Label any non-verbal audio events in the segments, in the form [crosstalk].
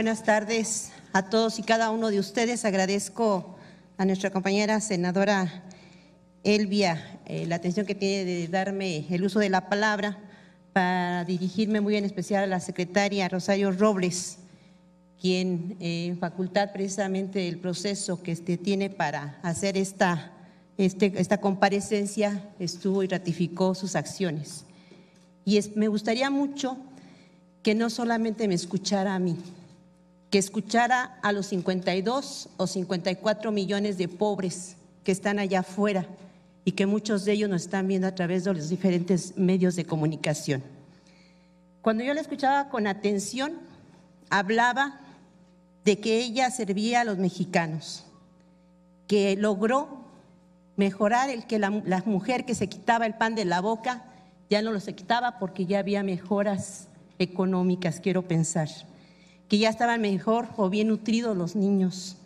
Buenas tardes a todos y cada uno de ustedes. Agradezco a nuestra compañera senadora Elvia eh, la atención que tiene de darme el uso de la palabra para dirigirme muy en especial a la secretaria Rosario Robles, quien eh, en facultad precisamente del proceso que este tiene para hacer esta, este, esta comparecencia estuvo y ratificó sus acciones. Y me gustaría mucho que no solamente me escuchara a mí, que escuchara a los 52 o 54 millones de pobres que están allá afuera y que muchos de ellos nos están viendo a través de los diferentes medios de comunicación. Cuando yo la escuchaba con atención, hablaba de que ella servía a los mexicanos, que logró mejorar el que la, mujer que se quitaba el pan de la boca ya no lo se quitaba porque ya había mejoras económicas, quiero pensar que ya estaban mejor o bien nutridos los niños,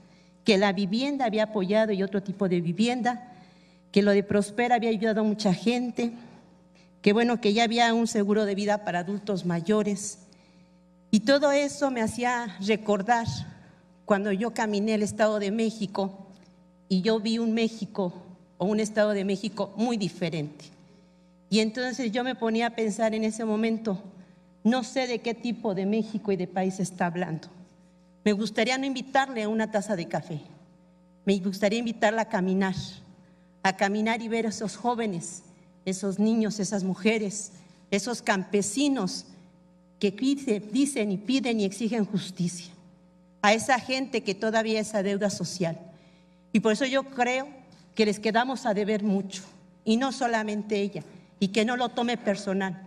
que la vivienda había apoyado y otro tipo de vivienda, que lo de Prospera había ayudado a mucha gente, que bueno, que ya había un seguro de vida para adultos mayores. Y todo eso me hacía recordar cuando yo caminé el Estado de México y yo vi un México o un Estado de México muy diferente. Y entonces yo me ponía a pensar en ese momento, no sé de qué tipo de México y de país está hablando. Me gustaría no invitarle a una taza de café. Me gustaría invitarla a caminar, a caminar y ver a esos jóvenes, esos niños, esas mujeres, esos campesinos que dicen y piden y exigen justicia, a esa gente que todavía esa deuda social. Y por eso yo creo que les quedamos a deber mucho, y no solamente ella, y que no lo tome personal,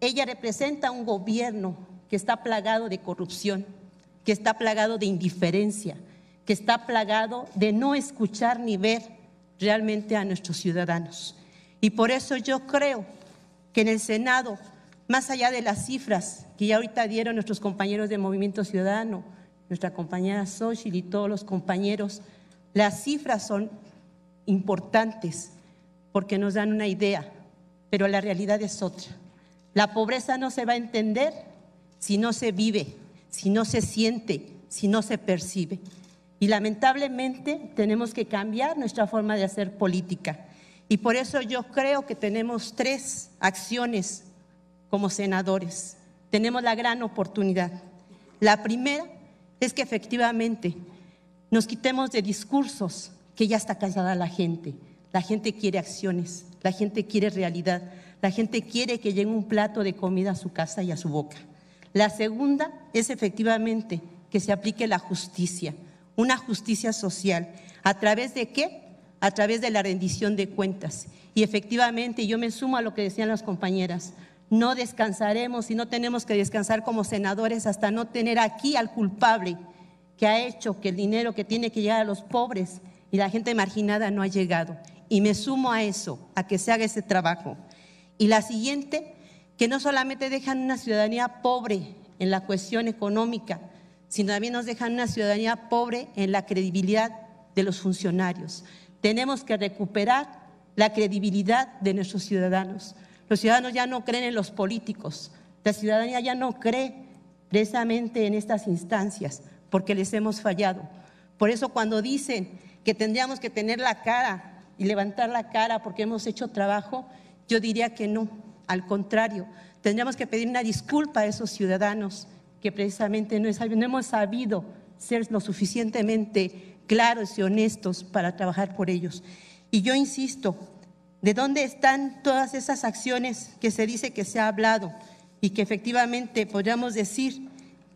ella representa un gobierno que está plagado de corrupción, que está plagado de indiferencia, que está plagado de no escuchar ni ver realmente a nuestros ciudadanos. Y por eso yo creo que en el Senado, más allá de las cifras que ya ahorita dieron nuestros compañeros de Movimiento Ciudadano, nuestra compañera Sochi y todos los compañeros, las cifras son importantes porque nos dan una idea, pero la realidad es otra. La pobreza no se va a entender si no se vive, si no se siente, si no se percibe. Y lamentablemente tenemos que cambiar nuestra forma de hacer política. Y por eso yo creo que tenemos tres acciones como senadores. Tenemos la gran oportunidad. La primera es que efectivamente nos quitemos de discursos que ya está cansada la gente. La gente quiere acciones, la gente quiere realidad. La gente quiere que llegue un plato de comida a su casa y a su boca. La segunda es efectivamente que se aplique la justicia, una justicia social. ¿A través de qué? A través de la rendición de cuentas. Y efectivamente, yo me sumo a lo que decían las compañeras, no descansaremos y no tenemos que descansar como senadores hasta no tener aquí al culpable que ha hecho que el dinero que tiene que llegar a los pobres y la gente marginada no ha llegado. Y me sumo a eso, a que se haga ese trabajo. Y la siguiente, que no solamente dejan una ciudadanía pobre en la cuestión económica, sino también nos dejan una ciudadanía pobre en la credibilidad de los funcionarios. Tenemos que recuperar la credibilidad de nuestros ciudadanos. Los ciudadanos ya no creen en los políticos, la ciudadanía ya no cree precisamente en estas instancias, porque les hemos fallado. Por eso cuando dicen que tendríamos que tener la cara y levantar la cara porque hemos hecho trabajo, yo diría que no, al contrario, tendríamos que pedir una disculpa a esos ciudadanos que precisamente no, hemos sabido ser lo suficientemente claros y honestos para trabajar por ellos. Y yo insisto, ¿de dónde están todas esas acciones que se dice que se ha hablado y que efectivamente podríamos decir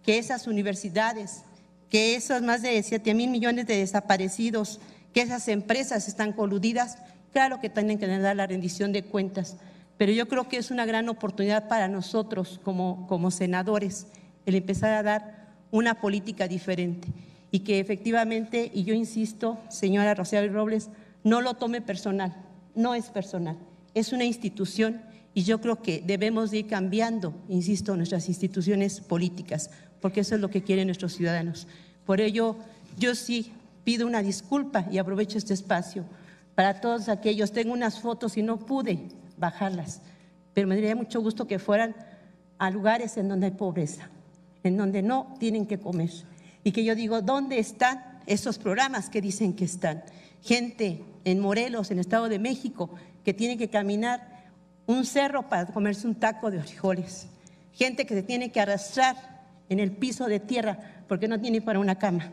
que esas universidades, que esos más de 7 mil millones de desaparecidos, que esas empresas están coludidas? Claro que tienen que dar la rendición de cuentas, pero yo creo que es una gran oportunidad para nosotros como, como senadores el empezar a dar una política diferente y que efectivamente, y yo insisto, señora Rosario Robles, no lo tome personal, no es personal, es una institución y yo creo que debemos ir cambiando, insisto, nuestras instituciones políticas, porque eso es lo que quieren nuestros ciudadanos. Por ello, yo sí pido una disculpa y aprovecho este espacio para todos aquellos. Tengo unas fotos y no pude bajarlas, pero me daría mucho gusto que fueran a lugares en donde hay pobreza, en donde no tienen que comer. Y que yo digo, ¿dónde están esos programas que dicen que están? Gente en Morelos, en el Estado de México, que tiene que caminar un cerro para comerse un taco de frijoles. Gente que se tiene que arrastrar en el piso de tierra porque no tiene para una cama.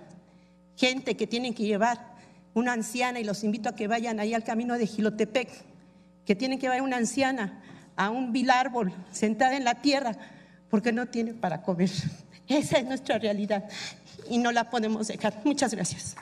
Gente que tiene que llevar una anciana, y los invito a que vayan ahí al camino de Gilotepec, que tienen que ver una anciana a un vil árbol sentada en la tierra porque no tiene para comer. [laughs] Esa es nuestra realidad y no la podemos dejar. Muchas gracias.